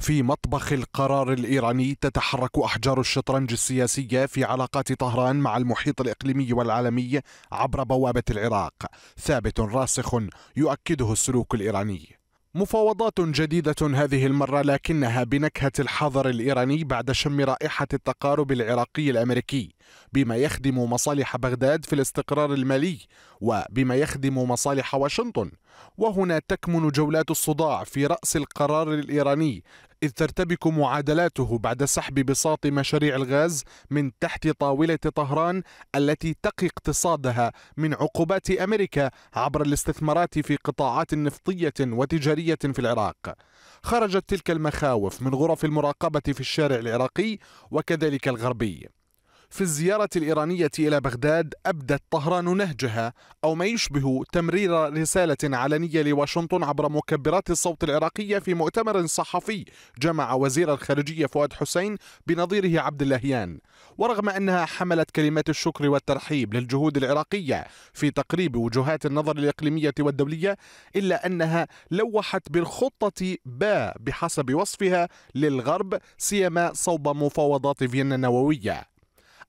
في مطبخ القرار الإيراني تتحرك أحجار الشطرنج السياسية في علاقات طهران مع المحيط الإقليمي والعالمي عبر بوابة العراق ثابت راسخ يؤكده السلوك الإيراني مفاوضات جديدة هذه المرة لكنها بنكهة الحذر الإيراني بعد شم رائحة التقارب العراقي الأمريكي بما يخدم مصالح بغداد في الاستقرار المالي وبما يخدم مصالح واشنطن وهنا تكمن جولات الصداع في رأس القرار الإيراني إذ ترتبك معادلاته بعد سحب بساط مشاريع الغاز من تحت طاولة طهران التي تقي اقتصادها من عقوبات أمريكا عبر الاستثمارات في قطاعات نفطية وتجارية في العراق خرجت تلك المخاوف من غرف المراقبة في الشارع العراقي وكذلك الغربي في الزيارة الإيرانية إلى بغداد أبدت طهران نهجها أو ما يشبه تمرير رسالة علنية لواشنطن عبر مكبرات الصوت العراقية في مؤتمر صحفي جمع وزير الخارجية فؤاد حسين بنظيره عبد اللهيان ورغم أنها حملت كلمات الشكر والترحيب للجهود العراقية في تقريب وجهات النظر الإقليمية والدولية إلا أنها لوحت بالخطة با بحسب وصفها للغرب سيما صوب مفاوضات فيينا النووية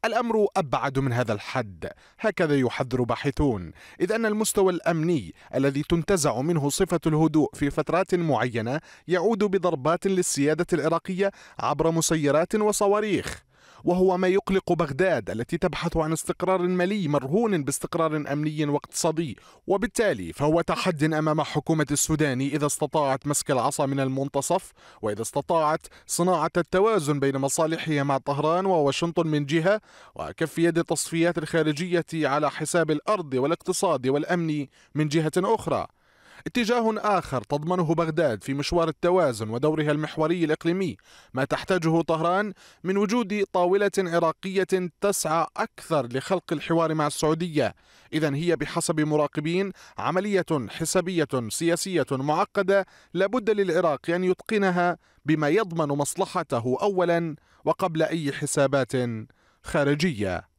الأمر أبعد من هذا الحد هكذا يحذر باحثون إذ أن المستوى الأمني الذي تنتزع منه صفة الهدوء في فترات معينة يعود بضربات للسيادة العراقية عبر مسيرات وصواريخ وهو ما يقلق بغداد التي تبحث عن استقرار مالي مرهون باستقرار أمني واقتصادي وبالتالي فهو تحد أمام حكومة السودان إذا استطاعت مسك العصا من المنتصف وإذا استطاعت صناعة التوازن بين مصالحها مع طهران وواشنطن من جهة وكف يد التصفيات الخارجية على حساب الأرض والاقتصاد والأمن من جهة أخرى اتجاه آخر تضمنه بغداد في مشوار التوازن ودورها المحوري الإقليمي ما تحتاجه طهران من وجود طاولة عراقية تسعى أكثر لخلق الحوار مع السعودية إذا هي بحسب مراقبين عملية حسابية سياسية معقدة لابد للعراق أن يتقنها بما يضمن مصلحته أولا وقبل أي حسابات خارجيه